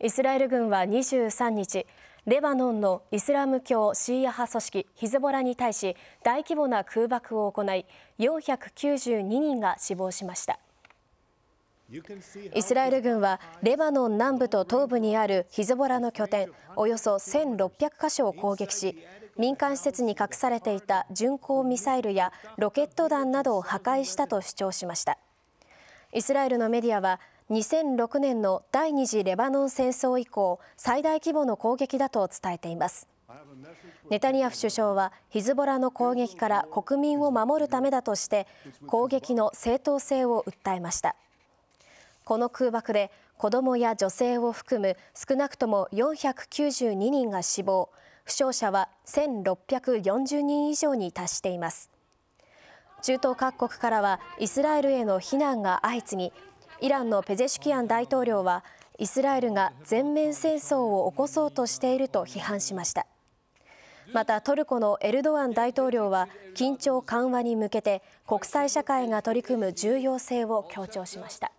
イスラエル軍は23日レバノンのイスラム教シーア派組織ヒズボラに対し大規模な空爆を行い492人が死亡しましたイスラエル軍はレバノン南部と東部にあるヒズボラの拠点およそ1600か所を攻撃し民間施設に隠されていた巡航ミサイルやロケット弾などを破壊したと主張しましたイスラエルのメディアは2006年の第二次レバノン戦争以降最大規模の攻撃だと伝えていますネタニヤフ首相はヒズボラの攻撃から国民を守るためだとして攻撃の正当性を訴えましたこの空爆で子どもや女性を含む少なくとも492人が死亡負傷者は1640人以上に達しています中東各国からはイスラエルへの非難が相次ぎイランのペゼシュキアン大統領はイスラエルが全面戦争を起こそうとしていると批判しましたまたトルコのエルドアン大統領は緊張緩和に向けて国際社会が取り組む重要性を強調しました